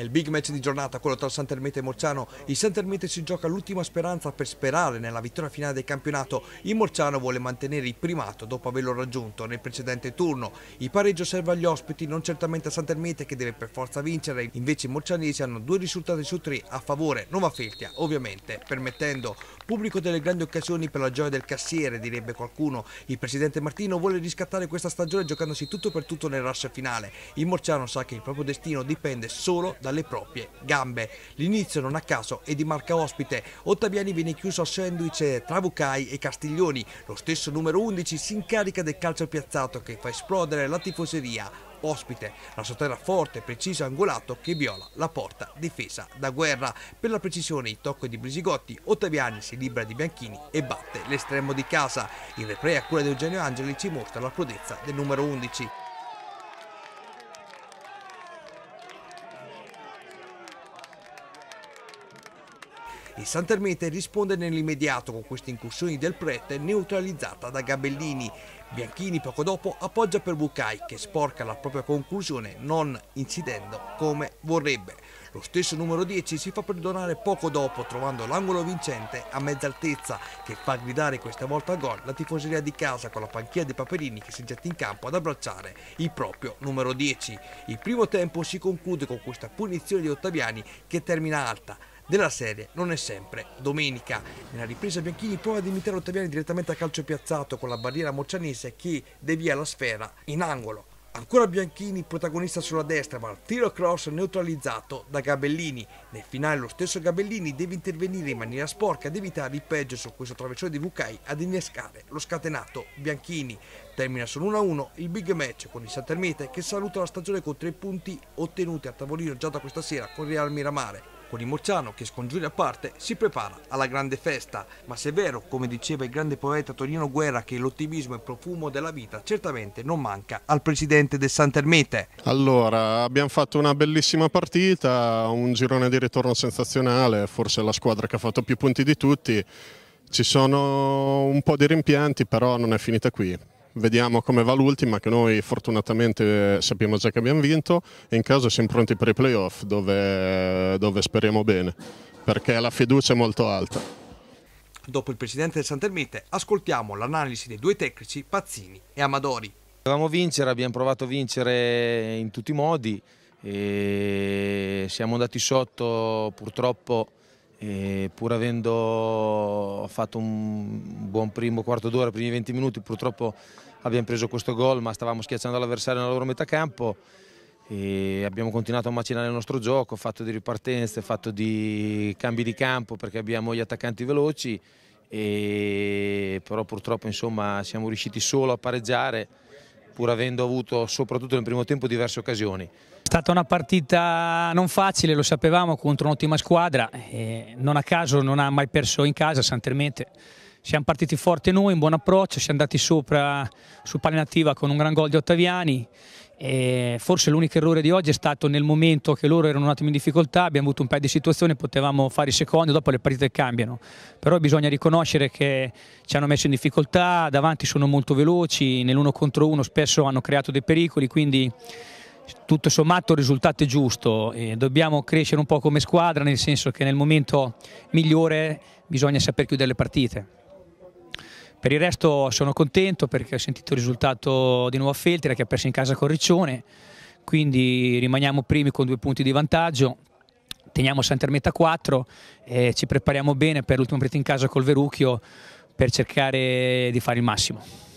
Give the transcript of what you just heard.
È il big match di giornata, quello tra il Sant'Ermete e Morciano. Il Sant'Ermete si gioca l'ultima speranza per sperare nella vittoria finale del campionato. Il Morciano vuole mantenere il primato dopo averlo raggiunto nel precedente turno. Il pareggio serve agli ospiti, non certamente a Sant'Ermete che deve per forza vincere. Invece i morcianesi hanno due risultati su tre a favore. Nova Feltia, ovviamente, permettendo pubblico delle grandi occasioni per la gioia del cassiere, direbbe qualcuno. Il presidente Martino vuole riscattare questa stagione giocandosi tutto per tutto nel rush finale. Il Morciano sa che il proprio destino dipende solo da dalle proprie gambe. L'inizio non a caso è di marca ospite. Ottaviani viene chiuso a sandwich tra Bucai e Castiglioni. Lo stesso numero 11 si incarica del calcio piazzato che fa esplodere la tifoseria ospite. La sua terra forte, preciso e angolato che viola la porta difesa da guerra. Per la precisione il tocco di Brisigotti, Ottaviani si libera di Bianchini e batte l'estremo di casa. Il replay a cura di Eugenio Angeli ci mostra la crudezza del numero 11. Il Santermete risponde nell'immediato con queste incursioni del prete neutralizzata da Gabellini. Bianchini poco dopo appoggia per Bucai che sporca la propria conclusione non incidendo come vorrebbe. Lo stesso numero 10 si fa perdonare poco dopo trovando l'angolo vincente a mezza altezza che fa gridare questa volta a gol la tifoseria di casa con la panchia di Paperini che si getta in campo ad abbracciare il proprio numero 10. Il primo tempo si conclude con questa punizione di Ottaviani che termina alta della serie. Non è sempre domenica. Nella ripresa Bianchini prova ad imitare Ottaviani direttamente a calcio piazzato con la barriera moccianese che devia la sfera in angolo. Ancora Bianchini, protagonista sulla destra, ma il tiro cross neutralizzato da Gabellini. Nel finale lo stesso Gabellini deve intervenire in maniera sporca ed evitare il peggio su questo traversone di Vukai ad innescare lo scatenato Bianchini. Termina solo 1-1 il big match con il Santermete che saluta la stagione con tre punti ottenuti a tavolino già da questa sera con Real Miramare con i Murciano che scongiuri a parte si prepara alla grande festa. Ma se è vero, come diceva il grande poeta Torino Guerra, che l'ottimismo è profumo della vita, certamente non manca al presidente del Sant'Ermete. Allora, abbiamo fatto una bellissima partita, un girone di ritorno sensazionale, forse la squadra che ha fatto più punti di tutti. Ci sono un po' di rimpianti, però non è finita qui vediamo come va l'ultima che noi fortunatamente eh, sappiamo già che abbiamo vinto e in caso siamo pronti per i playoff dove, dove speriamo bene perché la fiducia è molto alta. Dopo il presidente del Sant'Ermite ascoltiamo l'analisi dei due tecnici Pazzini e Amadori. Dovevamo vincere, abbiamo provato a vincere in tutti i modi e siamo andati sotto purtroppo e pur avendo fatto un buon primo quarto d'ora, primi 20 minuti, purtroppo abbiamo preso questo gol, ma stavamo schiacciando l'avversario nella loro metà campo e abbiamo continuato a macinare il nostro gioco, fatto di ripartenze, fatto di cambi di campo perché abbiamo gli attaccanti veloci, e... però purtroppo insomma, siamo riusciti solo a pareggiare pur avendo avuto soprattutto nel primo tempo diverse occasioni. È stata una partita non facile, lo sapevamo, contro un'ottima squadra, eh, non a caso non ha mai perso in casa Santermente. Siamo partiti forte noi, in buon approccio, siamo andati sopra su palla inattiva con un gran gol di Ottaviani e eh, forse l'unico errore di oggi è stato nel momento che loro erano un attimo in difficoltà, abbiamo avuto un paio di situazioni, potevamo fare i secondi, dopo le partite cambiano, però bisogna riconoscere che ci hanno messo in difficoltà, davanti sono molto veloci, nell'uno contro uno spesso hanno creato dei pericoli, quindi tutto sommato il risultato è giusto e eh, dobbiamo crescere un po' come squadra nel senso che nel momento migliore bisogna saper chiudere le partite. Per il resto sono contento perché ho sentito il risultato di nuovo a Feltera che ha perso in casa con Riccione, quindi rimaniamo primi con due punti di vantaggio, teniamo Santermetta 4 e ci prepariamo bene per l'ultimo prete in casa col Verucchio per cercare di fare il massimo.